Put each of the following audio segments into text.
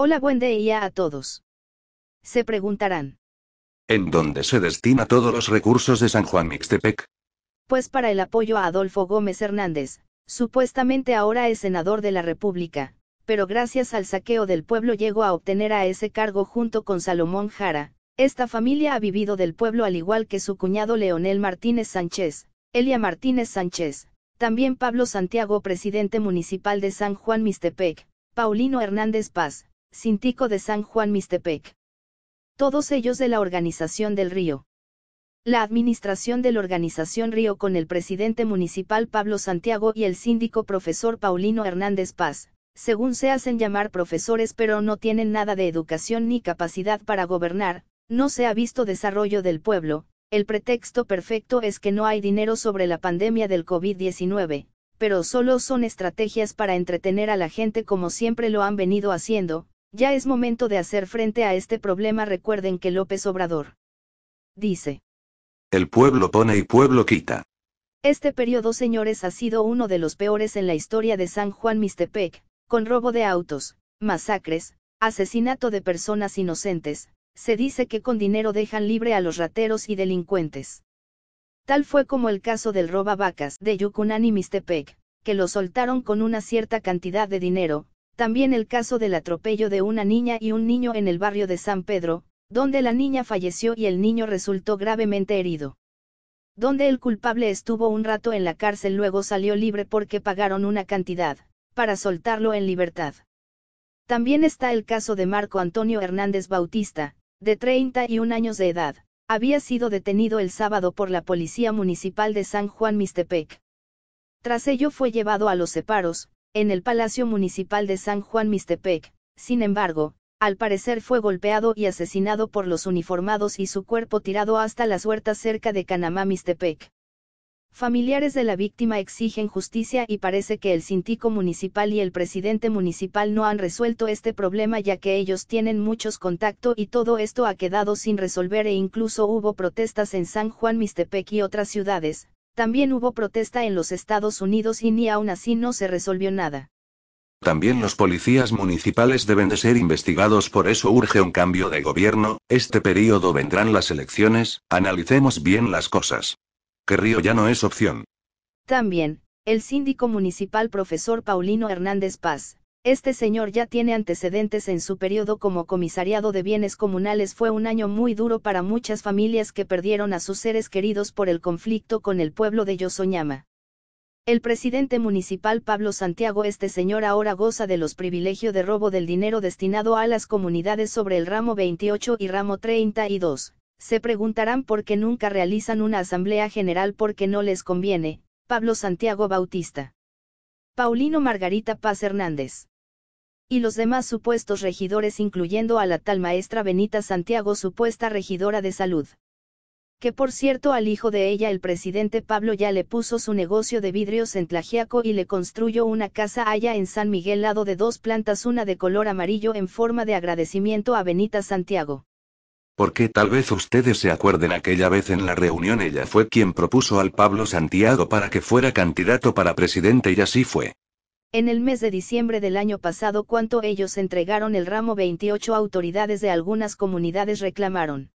Hola buen día a todos. Se preguntarán. ¿En dónde se destina todos los recursos de San Juan Mixtepec? Pues para el apoyo a Adolfo Gómez Hernández, supuestamente ahora es senador de la República, pero gracias al saqueo del pueblo llegó a obtener a ese cargo junto con Salomón Jara. Esta familia ha vivido del pueblo al igual que su cuñado Leonel Martínez Sánchez, Elia Martínez Sánchez, también Pablo Santiago presidente municipal de San Juan Mixtepec, Paulino Hernández Paz, Cintico de San Juan Mistepec. Todos ellos de la Organización del Río. La administración de la Organización Río con el presidente municipal Pablo Santiago y el síndico profesor Paulino Hernández Paz, según se hacen llamar profesores pero no tienen nada de educación ni capacidad para gobernar, no se ha visto desarrollo del pueblo, el pretexto perfecto es que no hay dinero sobre la pandemia del COVID-19, pero solo son estrategias para entretener a la gente como siempre lo han venido haciendo, ya es momento de hacer frente a este problema. Recuerden que López Obrador dice. El pueblo pone y pueblo quita. Este periodo, señores, ha sido uno de los peores en la historia de San Juan Mistepec, con robo de autos, masacres, asesinato de personas inocentes, se dice que con dinero dejan libre a los rateros y delincuentes. Tal fue como el caso del roba vacas de Yucunán y Mistepec, que lo soltaron con una cierta cantidad de dinero, también el caso del atropello de una niña y un niño en el barrio de San Pedro, donde la niña falleció y el niño resultó gravemente herido. Donde el culpable estuvo un rato en la cárcel luego salió libre porque pagaron una cantidad, para soltarlo en libertad. También está el caso de Marco Antonio Hernández Bautista, de 31 años de edad, había sido detenido el sábado por la Policía Municipal de San Juan Mistepec. Tras ello fue llevado a los separos, en el Palacio Municipal de San Juan Mistepec, sin embargo, al parecer fue golpeado y asesinado por los uniformados y su cuerpo tirado hasta la huertas cerca de Canamá Mistepec. Familiares de la víctima exigen justicia y parece que el sindico municipal y el presidente municipal no han resuelto este problema ya que ellos tienen muchos contacto y todo esto ha quedado sin resolver e incluso hubo protestas en San Juan Mistepec y otras ciudades, también hubo protesta en los Estados Unidos y ni aún así no se resolvió nada. También los policías municipales deben de ser investigados, por eso urge un cambio de gobierno, este periodo vendrán las elecciones, analicemos bien las cosas. Que Río ya no es opción. También, el síndico municipal profesor Paulino Hernández Paz, este señor ya tiene antecedentes en su periodo como comisariado de bienes comunales. Fue un año muy duro para muchas familias que perdieron a sus seres queridos por el conflicto con el pueblo de Yosoñama. El presidente municipal Pablo Santiago este señor ahora goza de los privilegios de robo del dinero destinado a las comunidades sobre el ramo 28 y ramo 32. Se preguntarán por qué nunca realizan una asamblea general porque no les conviene, Pablo Santiago Bautista. Paulino Margarita Paz Hernández. Y los demás supuestos regidores incluyendo a la tal maestra Benita Santiago supuesta regidora de salud. Que por cierto al hijo de ella el presidente Pablo ya le puso su negocio de vidrios en Tlajiaco y le construyó una casa allá en San Miguel lado de dos plantas una de color amarillo en forma de agradecimiento a Benita Santiago. Porque tal vez ustedes se acuerden aquella vez en la reunión ella fue quien propuso al Pablo Santiago para que fuera candidato para presidente y así fue. En el mes de diciembre del año pasado, cuando ellos entregaron el ramo 28 autoridades de algunas comunidades reclamaron.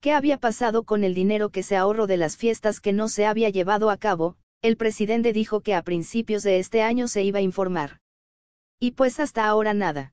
¿Qué había pasado con el dinero que se ahorró de las fiestas que no se había llevado a cabo? El presidente dijo que a principios de este año se iba a informar. Y pues hasta ahora nada.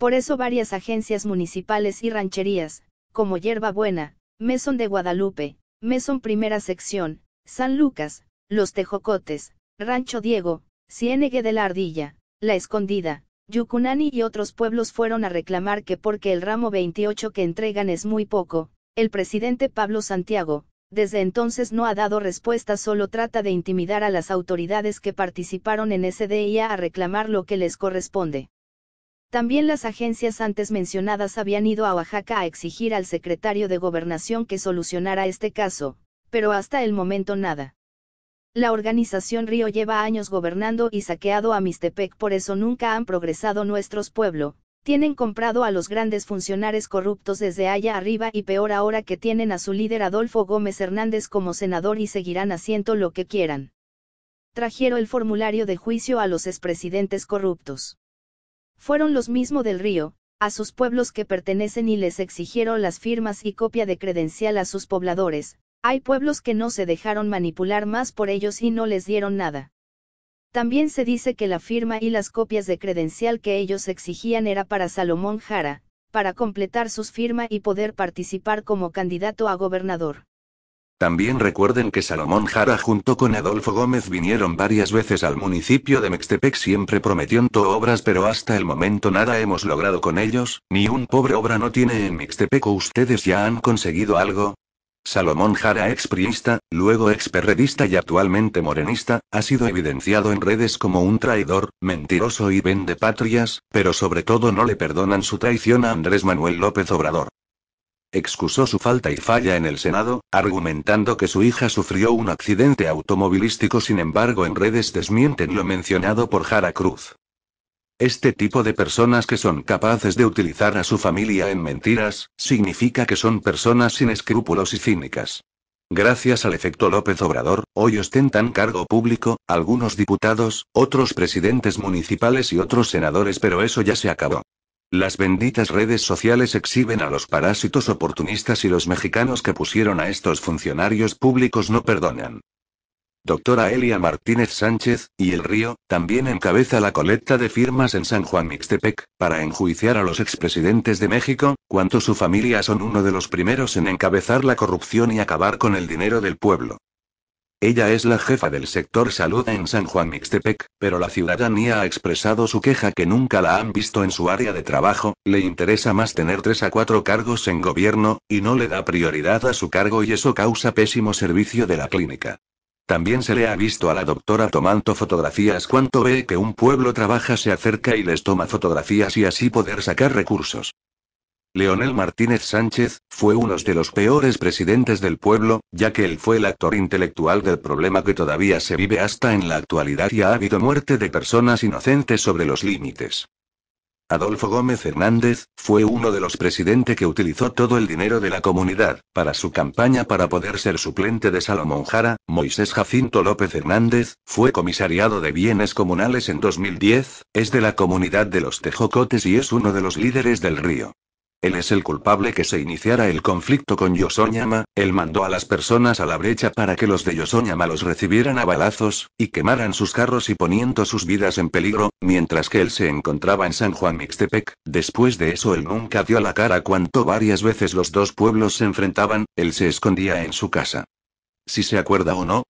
Por eso varias agencias municipales y rancherías, como Yerba Buena, Mesón de Guadalupe, Mesón Primera Sección, San Lucas, Los Tejocotes, Rancho Diego, Ciénegue de la Ardilla, La Escondida, Yucunani y otros pueblos fueron a reclamar que porque el ramo 28 que entregan es muy poco, el presidente Pablo Santiago, desde entonces no ha dado respuesta, solo trata de intimidar a las autoridades que participaron en ese día a reclamar lo que les corresponde. También las agencias antes mencionadas habían ido a Oaxaca a exigir al secretario de Gobernación que solucionara este caso, pero hasta el momento nada. La organización Río lleva años gobernando y saqueado a Mixtepec, por eso nunca han progresado nuestros pueblos, tienen comprado a los grandes funcionarios corruptos desde allá arriba y peor ahora que tienen a su líder Adolfo Gómez Hernández como senador y seguirán haciendo lo que quieran. Trajeron el formulario de juicio a los expresidentes corruptos. Fueron los mismos del río, a sus pueblos que pertenecen y les exigieron las firmas y copia de credencial a sus pobladores, hay pueblos que no se dejaron manipular más por ellos y no les dieron nada. También se dice que la firma y las copias de credencial que ellos exigían era para Salomón Jara, para completar sus firmas y poder participar como candidato a gobernador. También recuerden que Salomón Jara junto con Adolfo Gómez vinieron varias veces al municipio de Mextepec siempre prometiendo obras pero hasta el momento nada hemos logrado con ellos, ni un pobre obra no tiene en Mixtepec o ustedes ya han conseguido algo. Salomón Jara expriista, luego experredista y actualmente morenista, ha sido evidenciado en redes como un traidor, mentiroso y vende patrias, pero sobre todo no le perdonan su traición a Andrés Manuel López Obrador excusó su falta y falla en el Senado, argumentando que su hija sufrió un accidente automovilístico, sin embargo en redes desmienten lo mencionado por Jara Cruz. Este tipo de personas que son capaces de utilizar a su familia en mentiras, significa que son personas sin escrúpulos y cínicas. Gracias al efecto López Obrador, hoy ostentan cargo público, algunos diputados, otros presidentes municipales y otros senadores, pero eso ya se acabó. Las benditas redes sociales exhiben a los parásitos oportunistas y los mexicanos que pusieron a estos funcionarios públicos no perdonan. Doctora Elia Martínez Sánchez, y El Río, también encabeza la colecta de firmas en San Juan Mixtepec, para enjuiciar a los expresidentes de México, cuanto su familia son uno de los primeros en encabezar la corrupción y acabar con el dinero del pueblo. Ella es la jefa del sector salud en San Juan Mixtepec, pero la ciudadanía ha expresado su queja que nunca la han visto en su área de trabajo, le interesa más tener tres a cuatro cargos en gobierno, y no le da prioridad a su cargo y eso causa pésimo servicio de la clínica. También se le ha visto a la doctora tomando fotografías cuanto ve que un pueblo trabaja se acerca y les toma fotografías y así poder sacar recursos. Leonel Martínez Sánchez, fue uno de los peores presidentes del pueblo, ya que él fue el actor intelectual del problema que todavía se vive hasta en la actualidad y ha habido muerte de personas inocentes sobre los límites. Adolfo Gómez Hernández, fue uno de los presidentes que utilizó todo el dinero de la comunidad, para su campaña para poder ser suplente de Salomón Jara, Moisés Jacinto López Hernández, fue comisariado de bienes comunales en 2010, es de la comunidad de los Tejocotes y es uno de los líderes del río. Él es el culpable que se iniciara el conflicto con Yosonyama, él mandó a las personas a la brecha para que los de Yosonyama los recibieran a balazos, y quemaran sus carros y poniendo sus vidas en peligro, mientras que él se encontraba en San Juan Mixtepec, después de eso él nunca dio la cara cuanto varias veces los dos pueblos se enfrentaban, él se escondía en su casa. Si se acuerda o no,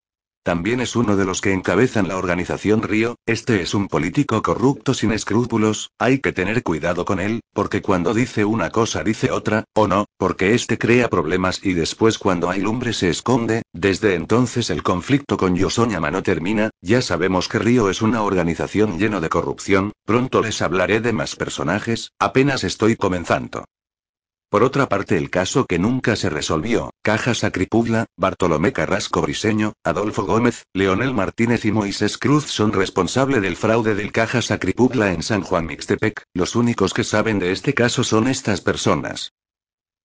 también es uno de los que encabezan la organización Río, este es un político corrupto sin escrúpulos, hay que tener cuidado con él, porque cuando dice una cosa dice otra, o no, porque este crea problemas y después cuando hay lumbre se esconde, desde entonces el conflicto con Yosonyama no termina, ya sabemos que Río es una organización lleno de corrupción, pronto les hablaré de más personajes, apenas estoy comenzando. Por otra parte, el caso que nunca se resolvió, Caja Sacripugla, Bartolomé Carrasco Briseño, Adolfo Gómez, Leonel Martínez y Moisés Cruz son responsables del fraude del Caja Sacripugla en San Juan Mixtepec, los únicos que saben de este caso son estas personas.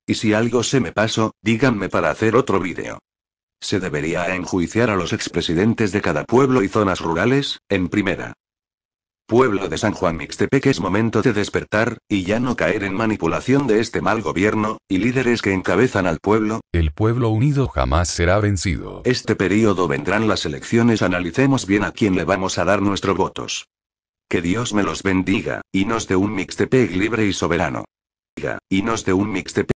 Y si algo se me pasó, díganme para hacer otro vídeo. Se debería enjuiciar a los expresidentes de cada pueblo y zonas rurales, en primera. Pueblo de San Juan Mixtepec es momento de despertar, y ya no caer en manipulación de este mal gobierno, y líderes que encabezan al pueblo. El pueblo unido jamás será vencido. Este periodo vendrán las elecciones, analicemos bien a quién le vamos a dar nuestros votos. Que Dios me los bendiga, y nos dé un Mixtepec libre y soberano. Y nos dé un Mixtepec